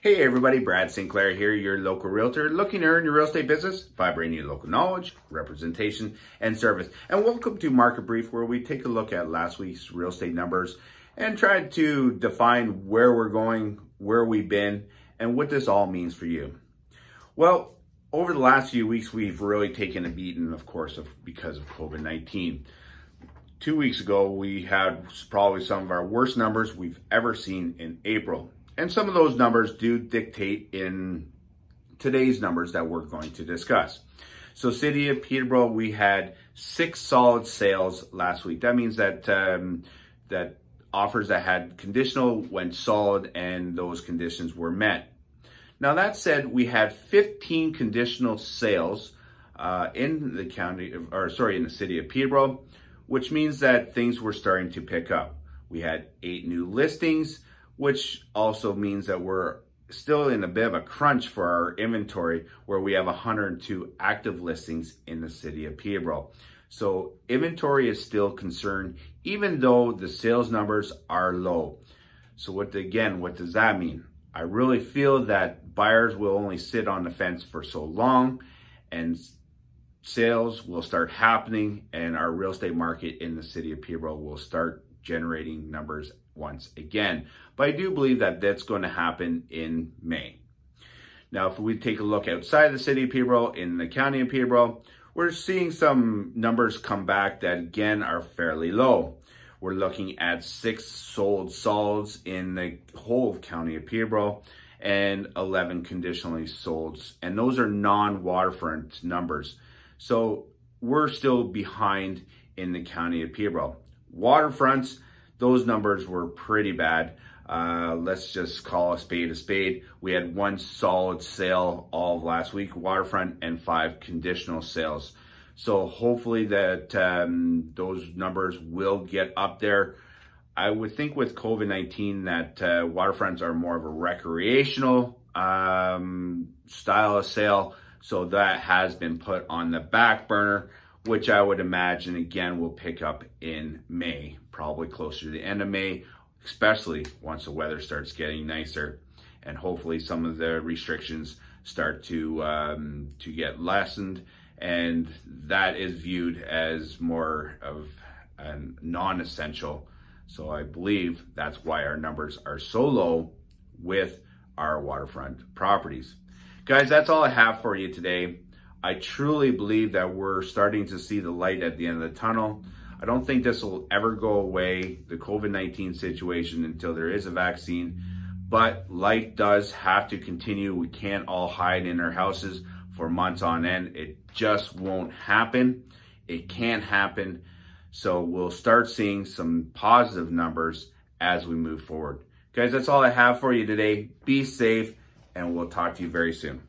Hey everybody, Brad Sinclair here, your local realtor, looking to earn your real estate business by bringing you local knowledge, representation, and service. And welcome to Market Brief, where we take a look at last week's real estate numbers and try to define where we're going, where we've been, and what this all means for you. Well, over the last few weeks, we've really taken a beating, of course, of, because of COVID-19. Two weeks ago, we had probably some of our worst numbers we've ever seen in April and some of those numbers do dictate in today's numbers that we're going to discuss. So City of Peterborough, we had six solid sales last week. That means that um, that offers that had conditional went solid and those conditions were met. Now that said, we had 15 conditional sales uh, in the county, of, or sorry, in the city of Peterborough, which means that things were starting to pick up. We had eight new listings which also means that we're still in a bit of a crunch for our inventory where we have 102 active listings in the city of Peterborough. So inventory is still concerned even though the sales numbers are low. So what again, what does that mean? I really feel that buyers will only sit on the fence for so long and sales will start happening and our real estate market in the city of Peterborough will start generating numbers once again. But I do believe that that's going to happen in May. Now, if we take a look outside the city of Peterborough, in the county of Peterborough, we're seeing some numbers come back that again are fairly low. We're looking at six sold solids in the whole of county of Peterborough and 11 conditionally solds, And those are non-waterfront numbers. So we're still behind in the county of Peterborough. Waterfronts, those numbers were pretty bad. Uh, let's just call a spade a spade. We had one solid sale all of last week, waterfront, and five conditional sales. So hopefully that um, those numbers will get up there. I would think with COVID-19 that uh, waterfronts are more of a recreational um, style of sale. So that has been put on the back burner which I would imagine again will pick up in May, probably closer to the end of May, especially once the weather starts getting nicer and hopefully some of the restrictions start to um, to get lessened and that is viewed as more of a non-essential so I believe that's why our numbers are so low with our waterfront properties. Guys, that's all I have for you today. I truly believe that we're starting to see the light at the end of the tunnel. I don't think this will ever go away, the COVID 19 situation, until there is a vaccine. But life does have to continue. We can't all hide in our houses for months on end. It just won't happen. It can't happen. So we'll start seeing some positive numbers as we move forward. Guys, that's all I have for you today. Be safe, and we'll talk to you very soon.